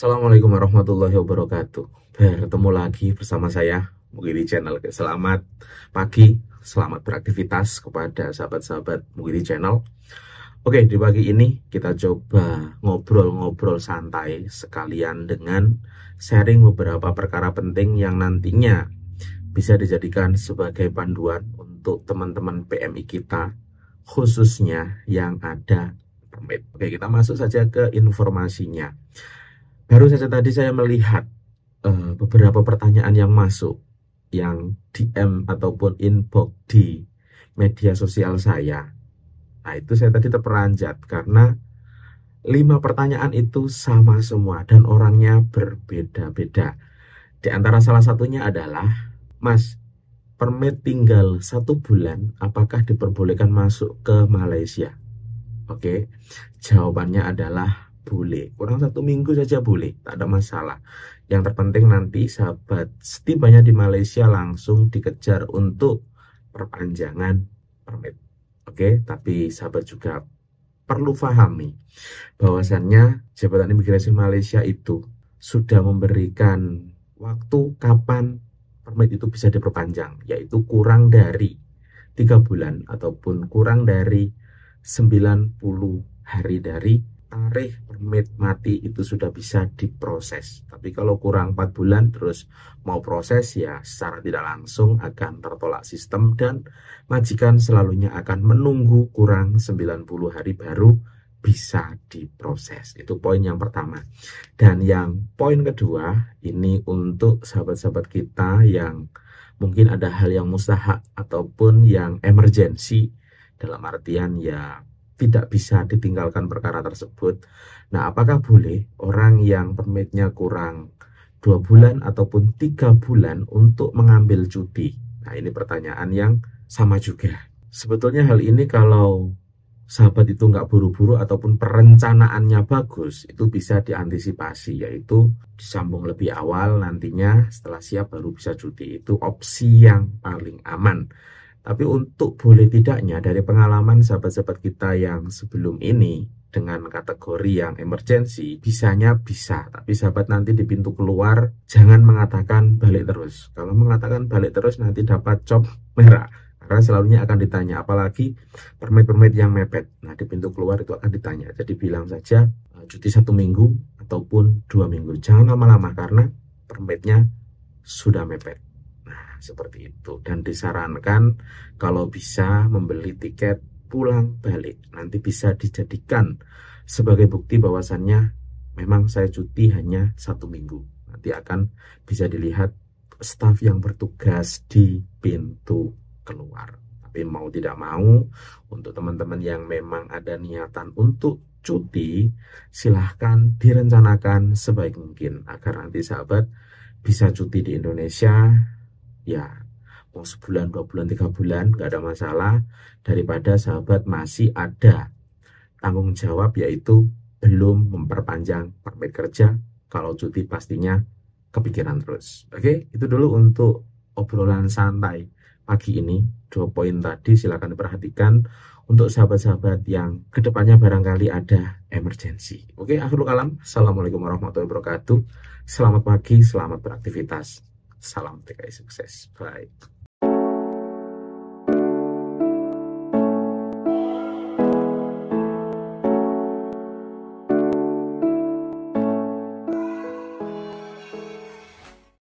Assalamualaikum warahmatullahi wabarakatuh. Bertemu lagi bersama saya Mugiri Channel. Selamat pagi, selamat beraktivitas kepada sahabat-sahabat Mugiri Channel. Oke, di pagi ini kita coba ngobrol-ngobrol santai sekalian dengan sharing beberapa perkara penting yang nantinya bisa dijadikan sebagai panduan untuk teman-teman PMI kita khususnya yang ada permit. Oke, kita masuk saja ke informasinya. Baru saja tadi saya melihat uh, beberapa pertanyaan yang masuk yang DM ataupun inbox di media sosial saya. Nah, itu saya tadi terperanjat karena lima pertanyaan itu sama semua dan orangnya berbeda-beda. Di antara salah satunya adalah, Mas, permit tinggal satu bulan, apakah diperbolehkan masuk ke Malaysia? Oke, jawabannya adalah boleh kurang satu minggu saja boleh tak ada masalah yang terpenting nanti sahabat setibanya di Malaysia langsung dikejar untuk perpanjangan permit oke tapi sahabat juga perlu pahami bahwasannya Jabatan Imigrasi Malaysia itu sudah memberikan waktu kapan permit itu bisa diperpanjang yaitu kurang dari tiga bulan ataupun kurang dari 90 hari dari Tarikh permit mati itu sudah bisa diproses. Tapi kalau kurang 4 bulan terus mau proses ya secara tidak langsung akan tertolak sistem dan majikan selalunya akan menunggu kurang 90 hari baru bisa diproses. Itu poin yang pertama. Dan yang poin kedua, ini untuk sahabat-sahabat kita yang mungkin ada hal yang mustahak ataupun yang emergensi dalam artian ya tidak bisa ditinggalkan perkara tersebut. Nah, apakah boleh orang yang permitnya kurang dua bulan ataupun tiga bulan untuk mengambil cuti? Nah, ini pertanyaan yang sama juga. Sebetulnya hal ini kalau sahabat itu nggak buru-buru ataupun perencanaannya bagus, itu bisa diantisipasi, yaitu disambung lebih awal nantinya setelah siap baru bisa cuti. Itu opsi yang paling aman tapi untuk boleh tidaknya dari pengalaman sahabat-sahabat kita yang sebelum ini dengan kategori yang emergensi bisanya bisa tapi sahabat nanti di pintu keluar jangan mengatakan balik terus kalau mengatakan balik terus nanti dapat cop merah karena selalunya akan ditanya apalagi permit-permit yang mepet nah di pintu keluar itu akan ditanya jadi bilang saja eh, cuti satu minggu ataupun dua minggu jangan lama-lama karena permitnya sudah mepet seperti itu dan disarankan kalau bisa membeli tiket pulang balik nanti bisa dijadikan sebagai bukti bahwasannya memang saya cuti hanya satu minggu nanti akan bisa dilihat staf yang bertugas di pintu keluar tapi mau tidak mau untuk teman-teman yang memang ada niatan untuk cuti silahkan direncanakan sebaik mungkin agar nanti sahabat bisa cuti di Indonesia ya mau sebulan dua bulan tiga bulan nggak ada masalah daripada sahabat masih ada tanggung jawab yaitu belum memperpanjang permit kerja kalau cuti pastinya kepikiran terus oke itu dulu untuk obrolan santai pagi ini dua poin tadi silahkan diperhatikan untuk sahabat-sahabat yang kedepannya barangkali ada emergensi oke akhirul kalam assalamualaikum warahmatullahi wabarakatuh selamat pagi selamat beraktivitas Salam to guys success. Bye.